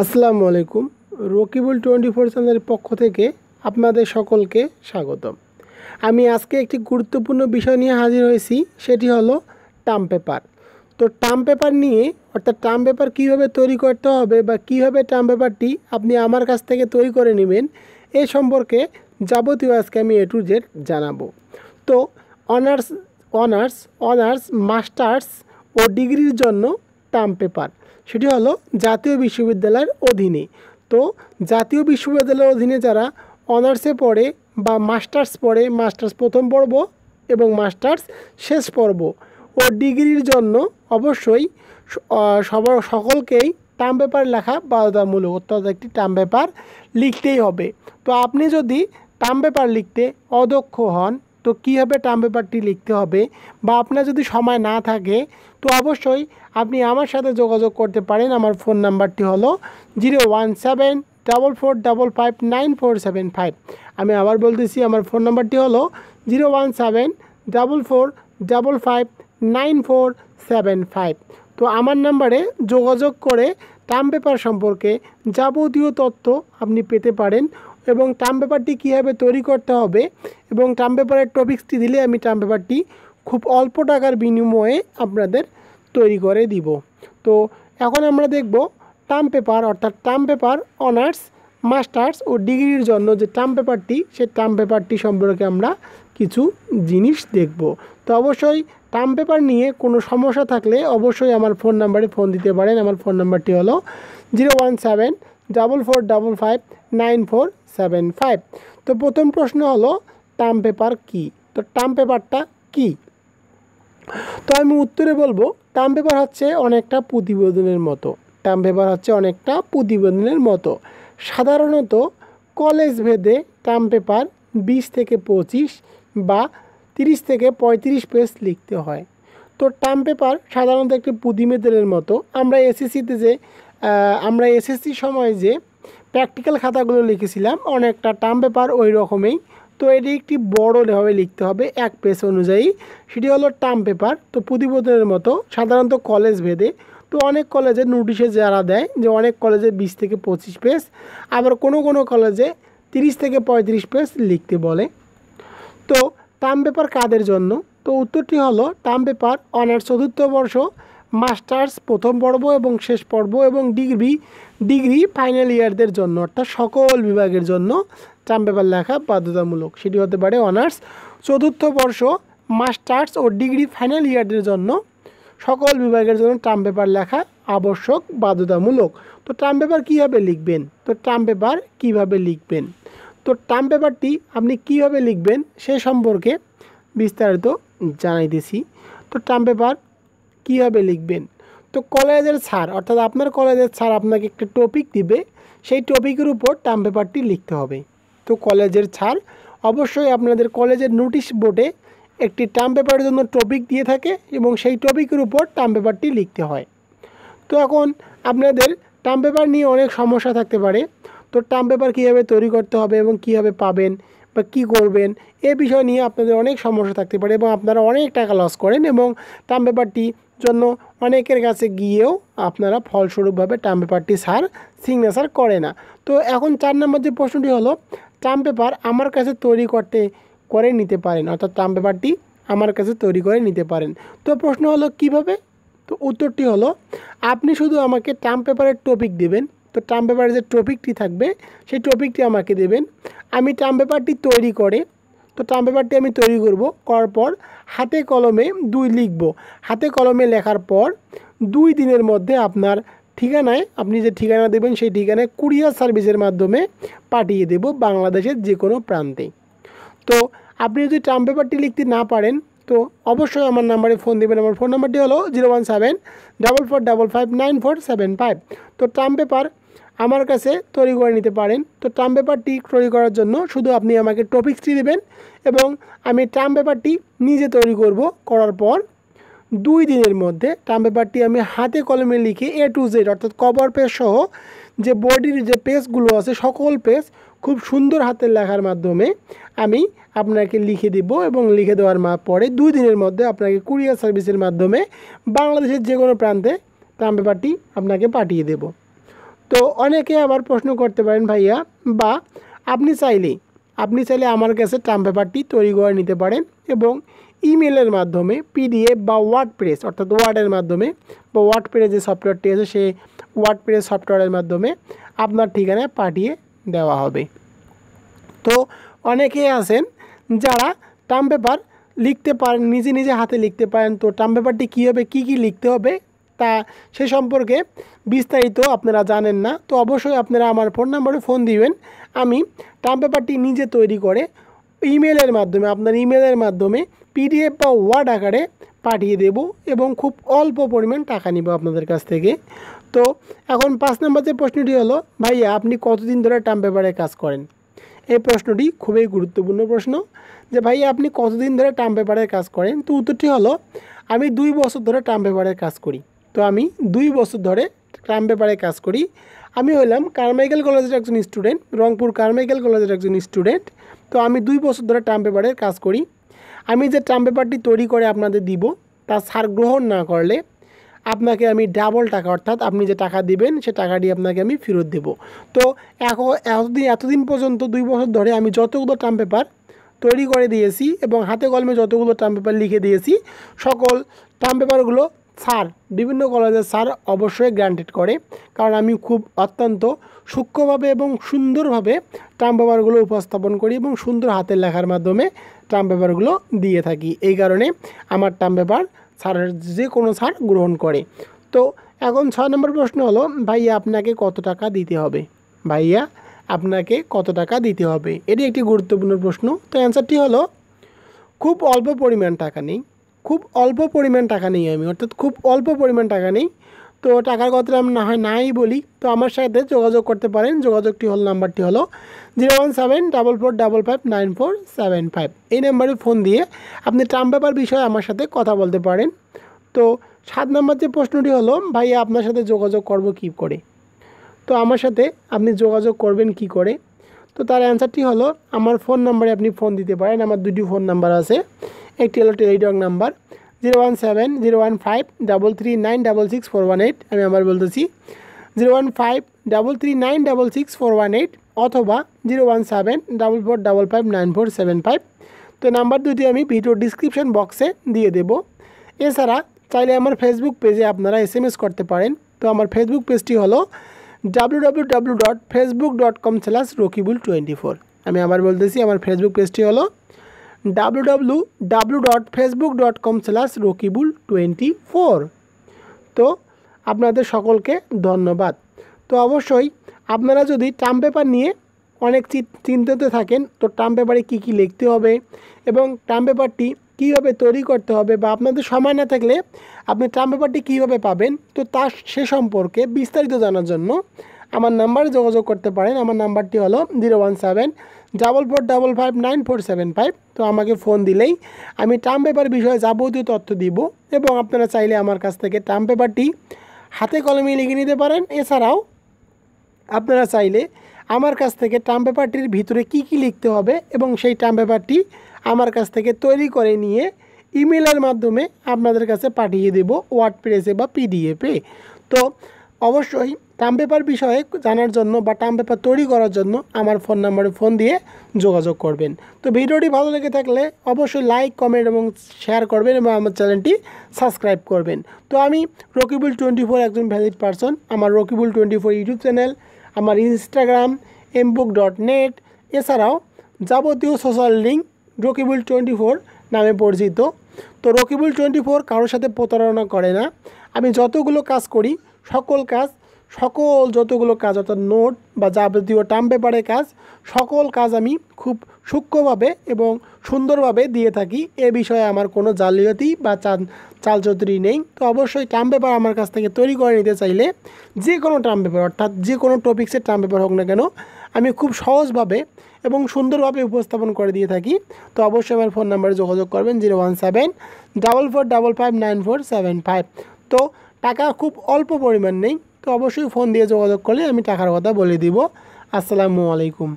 আসসালামু আলাইকুম Rakibul twenty four চ্যানেলের পক্ষ থেকে আপনাদের সকলকে স্বাগতম আমি আজকে একটি গুরুত্বপূর্ণ বিষয় নিয়ে হাজির হয়েছি সেটি হলো টাম পেপার তো টাম পেপার নিয়ে অর্থাৎ টাম পেপার কীভাবে তৈরি করতে হবে বা কীভাবে টাম পেপারটি আপনি আমার কাছ থেকে তৈরি করে নেবেন এ সম্পর্কে যাবতীয় আজকে আমি এ টু জেড জানাবো তো অনার্স অনার্স অনার্স মাস্টার্স ও ডিগ্রির জন্য টার্ম পেপার সেটি হলো জাতীয় বিশ্ববিদ্যালয়ের অধীনে তো জাতীয় বিশ্ববিদ্যালয়ের অধীনে যারা অনার্সে পড়ে বা মাস্টার্স পড়ে মাস্টার্স প্রথম পর্ব এবং মাস্টার্স শেষ পর্ব ও ডিগ্রির জন্য অবশ্যই সবার সকলকেই টার্ম পেপার লেখা বাধ্যতামূলক অর্থাৎ একটি টার্ম পেপার লিখতেই হবে তো আপনি যদি টার্ম পেপার লিখতে অদক্ষ হন তো কীভাবে টার্ম পেপারটি লিখতে হবে বা আপনার যদি সময় না থাকে তো অবশ্যই আপনি আমার সাথে যোগাযোগ করতে পারেন আমার ফোন নাম্বারটি হলো zero one seven double four double five nine four seven five আমি আবার বলতেছি আমার ফোন নাম্বারটি হলো zero one seven double four double five nine four seven five তো আমার নাম্বারে যোগাযোগ করে টার্ম পেপার সম্পর্কে যাবতীয় তথ্য আপনি পেতে পারেন এবং টার্ম পেপারটি কীভাবে তৈরি করতে হবে এবং টার্ম পেপারের টপিক্সটি দিলে আমি টার্ম পেপারটি খুব অল্প টাকার বিনিময়ে আপনাদের তৈরি করে দিব তো এখন আমরা দেখব টার্ম পেপার অর্থাৎ টার্ম পেপার অনার্স মাস্টার্স ও ডিগ্রির জন্য যে টার্ম পেপারটি সেই টার্ম পেপারটি সম্পর্কে আমরা কিছু জিনিস দেখব তো অবশ্যই টার্ম পেপার নিয়ে কোনো সমস্যা থাকলে অবশ্যই আমার ফোন নাম্বারে ফোন দিতে পারেন আমার ফোন নাম্বারটি হলো zero one seven double four double five nine four seven five তো প্রথম প্রশ্ন হলো টাম পেপার কি তো টাম পেপারটা কি তো আমি উত্তরে বলবো টাম পেপার হচ্ছে অনেকটা প্রতিবেদনের মতো টাম পেপার হচ্ছে অনেকটা প্রতিবেদনের মতো সাধারণত কলেজ ভেদে টার্ম পেপার বিশ থেকে পঁচিশ বা তিরিশ থেকে পঁয়ত্রিশ পেজ লিখতে হয় তো টার্ম পেপার সাধারণত একটি পুদিমেদেলের মতো আমরা এসএসসিতে যে আমরা এসএসসি সময় যে প্র্যাকটিক্যাল খাতাগুলো লিখেছিলাম অনেকটা টার্ম পেপার ওই রকমেই তো এটি একটি বড়োভাবে লিখতে হবে এক পেজ অনুযায়ী সেটি হলো টার্ম পেপার তো প্রতিবেদনের মতো সাধারণত কলেজ ভেদে তো অনেক কলেজে নোটিশে যারা দেয় যে অনেক কলেজে বিশ থেকে পঁচিশ পেজ আবার কোনো কোনো কলেজে তিরিশ থেকে পঁয়ত্রিশ পেজ লিখতে বলে তো টার্ম পেপার কাদের জন্য তো উত্তরটি হলো টার্ম পেপার অনার্স চতুর্থ বর্ষ মাস্টার্স প্রথম পর্ব এবং শেষ পর্ব এবং ডিগ্রি ডিগ্রি ফাইনাল ইয়ারদের জন্য অর্থাৎ সকল বিভাগের জন্য চাম পেপার লেখা বাধ্যতামূলক সেটি হতে পারে অনার্স চতুর্থ বর্ষ মাস্টার্স ও ডিগ্রি ফাইনাল ইয়ারদের জন্য সকল বিভাগের জন্য টার্ম পেপার লেখা আবশ্যক বাধ্যতামূলক তো টার্ম পেপার কীভাবে লিখবেন তো টার্ম পেপার কীভাবে লিখবেন তো টার্ম পেপারটি আপনি কীভাবে লিখবেন সে সম্পর্কে বিস্তারিত জানাইতেছি তো টার্ম পেপার কীভাবে লিখবেন তো কলেজের স্যার অর্থাৎ আপনার কলেজের স্যার আপনাকে একটা টপিক দিবে সেই টপিকের উপর টার্ম পেপারটি লিখতে হবে তো কলেজের ছাড় অবশ্যই আপনাদের কলেজের নোটিশ বোর্ডে একটি টার্ম পেপারের জন্য টপিক দিয়ে থাকে এবং সেই টপিকের উপর টার্ম পেপারটি লিখতে হয় তো এখন আপনাদের টার্ম পেপার নিয়ে অনেক সমস্যা থাকতে পারে তো টার্ম পেপার কীভাবে তৈরি করতে হবে এবং কীভাবে পাবেন বা কী করবেন এ বিষয় নিয়ে আপনাদের অনেক সমস্যা থাকতে পারে এবং আপনারা অনেক টাকা লস করেন এবং টার্ম পেপারটি জন্য অনেকের কাছে গিয়েও আপনারা ফলস্বরূপভাবে টার্ম পেপারটি সার সিগনেচার করে না তো এখন চার নম্বর যে প্রশ্নটি হলো টার্ম পেপার আমার কাছে তৈরি করতে করে নিতে পারেন অর্থাৎ টার্ম পেপারটি আমার কাছে তৈরি করে নিতে পারেন তো প্রশ্ন হলো কিভাবে তো উত্তরটি হলো আপনি শুধু আমাকে টার্ম পেপারের টপিক দেবেন তো টার্ম পেপারের যে টপিকটি থাকবে সেই টপিকটি আমাকে দেবেন আমি টার্ম পেপারটি তৈরি করে তো ট্রাম পেপারটি আমি তৈরি করব করার পর হাতে কলমে দুই লিখব হাতে কলমে লেখার পর দুই দিনের মধ্যে আপনার ঠিকানায় আপনি যে ঠিকানা দেবেন সেই ঠিকানায় কুরিয়ার সার্ভিসের মাধ্যমে পাঠিয়ে দেব বাংলাদেশের যে কোনো প্রান্তে তো আপনি যদি ট্রাম পেপারটি লিখতে না পারেন তো অবশ্যই আমার নাম্বারে ফোন দেবেন আমার ফোন নাম্বারটি হলো zero one seven double four double five nine four seven five তো টার্ম পেপার আমার কাছে তৈরি করে নিতে পারেন তো টার্ম পেপারটি তৈরি করার জন্য শুধু আপনি আমাকে টপিক্সটি দেবেন এবং আমি টার্ম পেপারটি নিজে তৈরি করব করার পর দুই দিনের মধ্যে টার্ম পেপারটি আমি হাতে কলমে লিখে এ টু জেড অর্থাৎ কভার পেজ সহ যে বডির যে পেজগুলো আছে সকল পেজ খুব সুন্দর হাতের লেখার মাধ্যমে আমি আপনাকে লিখে দেব এবং লিখে দেওয়ার পরে দুই দিনের মধ্যে আপনাকে কুরিয়ার সার্ভিসের মাধ্যমে বাংলাদেশের যে কোনো প্রান্তে টার্ম পেপারটি আপনাকে পাঠিয়ে দেবো তো অনেকে আবার প্রশ্ন করতে পারেন ভাইয়া বা আপনি চাইলে আপনি চাইলে আমার কাছে টার্ম পেপারটি তৈরি করে নিতে পারেন এবং ইমেলের মাধ্যমে পিডিএফ বা ওয়ার্ড প্রেস অর্থাৎ ওয়ার্ডের মাধ্যমে বা ওয়ার্ড প্রেস যে সফটওয়্যারটি আছে সে ওয়ার্ড প্রেস সফটওয়্যারের মাধ্যমে আপনার ঠিকানায় পাঠিয়ে দেওয়া হবে তো অনেকেই আছেন যারা টার্ম পেপার লিখতে পারেন নিজে নিজে হাতে লিখতে পারেন তো টার্ম পেপারটি কী হবে কী কী লিখতে হবে তা সে সম্পর্কে বিস্তারিত আপনারা জানেন না তো অবশ্যই আপনারা আমার ফোন নাম্বারে ফোন দিবেন আমি টার্ম পেপারটি নিজে তৈরি করে ইমেলের মাধ্যমে আপনার ইমেলের মাধ্যমে পিডিএফ বা ওয়ার্ড আকারে পাঠিয়ে দেব এবং খুব অল্প পরিমাণ টাকা নিব আপনাদের কাছ থেকে তো এখন পাঁচ নম্বর যে প্রশ্নটি হলো ভাইয়া আপনি কতদিন ধরে টার্ম পেপারে কাজ করেন এই প্রশ্নটি খুবই গুরুত্বপূর্ণ প্রশ্ন যে ভাইয়া আপনি কতদিন ধরে টার্ম পেপারের কাজ করেন তো উত্তরটি হলো আমি দুই বছর ধরে টার্ম পেপারের কাজ করি তো আমি দুই বছর ধরে ক্রাইম পেপারে কাজ করি আমি হলাম কারমাইকেল কলেজের একজন স্টুডেন্ট রংপুর কারমাইকেল কলেজের একজন স্টুডেন্ট তো আমি দুই বছর ধরে টার্ম পেপারে কাজ করি আমি যে টার্ম পেপারটি তৈরি করে আপনাদের দিব তা সার গ্রহণ না করলে আপনাকে আমি ডাবল টাকা অর্থাৎ আপনি যে টাকা দিবেন সে টাকাটি আপনাকে আমি ফেরত দেব তো এখন এতদিন এতদিন পর্যন্ত দুই বছর ধরে আমি যতগুলো টার্ম পেপার তৈরি করে দিয়েছি এবং হাতে কলমে যতগুলো টার্ম পেপার লিখে দিয়েছি সকল টার্ম পেপারগুলো স্যার বিভিন্ন কলেজের স্যার অবশ্যই গ্রান্টেড করে কারণ আমি খুব অত্যন্ত সূক্ষ্মভাবে এবং সুন্দরভাবে ট্রাম্প পেপারগুলো উপস্থাপন করি এবং সুন্দর হাতের লেখার মাধ্যমে ট্রাম্প পেপারগুলো দিয়ে থাকি এই কারণে আমার ট্রাম্প পেপার স্যারের যে কোনো স্যার গ্রহণ করে তো এখন ছয় নম্বর প্রশ্ন হলো ভাইয়া আপনাকে কত টাকা দিতে হবে ভাইয়া আপনাকে কত টাকা দিতে হবে এটি একটি গুরুত্বপূর্ণ প্রশ্ন তো অ্যান্সারটি হলো খুব অল্প পরিমাণ টাকা নেই খুব অল্প পরিমাণ টাকা নিই আমি অর্থাৎ খুব অল্প পরিমাণ টাকা নেই তো টাকার কথাটা আমি না হয় নাই বলি তো আমার সাথে যোগাযোগ করতে পারেন যোগাযোগটি হল নাম্বারটি হলো zero one seven double four double five nine four seven five এই নাম্বারে ফোন দিয়ে আপনি ট্রাম পেপার বিষয়ে আমার সাথে কথা বলতে পারেন তো সাত নম্বর যে প্রশ্নটি হলো ভাইয়া আপনার সাথে যোগাযোগ করব কি করে তো আমার সাথে আপনি যোগাযোগ করবেন কি করে তো তার অ্যান্সারটি হলো আমার ফোন নাম্বারে আপনি ফোন দিতে পারেন আমার দুটি ফোন নাম্বার আছে একটি হলো Teledoc number zero one seven zero one five double three nine double six four one eight আমি আবার বলতেছি zero one five double three nine double six four one eight অথবা zero one seven double four double five nine four seven five তো number দুটি আমি video description বক্সে দিয়ে দেব এছাড়া চাইলে আমার ফেসবুক পেজে আপনারা এস এম এস করতে পারেন তো আমার ফেসবুক পেজটি হলো W W W dot Facebook dot com slash Rakibul twenty four আমি আবার বলতেছি আমার ফেসবুক পেজটি হলো www.facebook.com slash রকিবুল24 তো আপনাদের সকলকে ধন্যবাদ তো অবশ্যই আপনারা যদি টাম পেপার নিয়ে অনেক চিন্তিত থাকেন তো টাম পেপারে কী কী লিখতে হবে এবং টাম পেপারটি কীভাবে তৈরি করতে হবে বা আপনাদের সময় না থাকলে আপনি টাম পেপারটি কীভাবে পাবেন তো তার সে সম্পর্কে বিস্তারিত জানার জন্য আমার নাম্বারে যোগাযোগ করতে পারেন আমার নাম্বারটি হলো zero one seven double four double five nine four seven five তো আমাকে ফোন দিলেই আমি টার্ম পেপার বিষয়ে যাবতীয় তথ্য দিব এবং আপনারা চাইলে আমার কাছ থেকে টার্ম পেপারটি হাতে কলমে লিখে নিতে পারেন এছাড়াও আপনারা চাইলে আমার কাছ থেকে টার্ম পেপারটির ভিতরে কি কি লিখতে হবে এবং সেই টার্ম পেপারটি আমার কাছ থেকে তৈরি করে নিয়ে ইমেলের মাধ্যমে আপনাদের কাছে পাঠিয়ে দেব ওয়ার্ড প্রেসে বা পিডিএফে তো অবশ্যই টার্ম পেপার বিষয়ে জানার জন্য বা টার্ম পেপার তৈরি করার জন্য আমার ফোন নাম্বারে ফোন দিয়ে যোগাযোগ করবেন তো ভিডিওটি ভালো লেগে থাকলে অবশ্যই লাইক কমেন্ট এবং শেয়ার করবেন এবং আমার চ্যানেলটি সাবস্ক্রাইব করবেন তো আমি রকিবুল টোয়েন্টি ফোর একজন ভ্যালিড পারসন আমার Rakibul twenty four YouTube channel আমার ইনস্টাগ্রাম এমবুক ডট নেট এছাড়াও যাবতীয় social link Rakibul twenty four নামে পরিচিত তো রকিবুল টোয়েন্টি ফোর কারোর সাথে প্রতারণা করে না আমি যতগুলো কাজ করি সকল কাজ সকল যতগুলো কাজ অর্থাৎ নোট বা যাবতীয় টার্ম পেপারে কাজ সকল কাজ আমি খুব সূক্ষ্মভাবে এবং সুন্দরভাবে দিয়ে থাকি এ বিষয়ে আমার কোনো জালিয়াতি বা চালচতুরি নেই তো অবশ্যই টার্ম পেপার আমার কাছ থেকে তৈরি করে নিতে চাইলে যে কোনো টার্ম পেপার অর্থাৎ যে কোনো টপিক্সের টার্ম পেপার হোক না কেন আমি খুব সহজভাবে এবং সুন্দরভাবে উপস্থাপন করে দিয়ে থাকি তো অবশ্যই আমার ফোন নাম্বারে যোগাযোগ করবেন zero one seven double four double five nine four seven five তো টাকা খুব অল্প পরিমাণ নেই তো অবশ্যই ফোন দিয়ে যোগাযোগ করলে আমি টাকার কথা বলে দিব আসসালামু আলাইকুম